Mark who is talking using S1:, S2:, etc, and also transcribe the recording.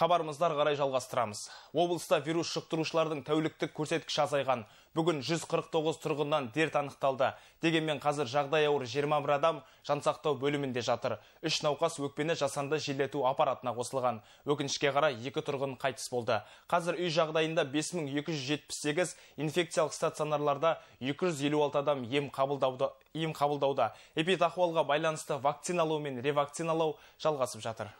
S1: Хабарымыздар қарай жалғастырамыз. Облыста вирус жұқтырушылардың тәуліктік көрсеткіші азайған. Бүгін 149 тұрғыннан дерт анықталды. Дегенмен қазір жағдай ауыр 21 адам жансақтау бөлімінде жатыр. Үш науқас өкпені жасанды желдету аппаратына қосылған. Өкінішке қарай екі тұрғын қайтыс болды. Қазір үй жағдайында 5278 инфекциялық стационарларда 256 адам ем қабылдауда. ем қабылдауда. Эпид байланысты вакциналау мен ревакциналау жалғасып жатыр.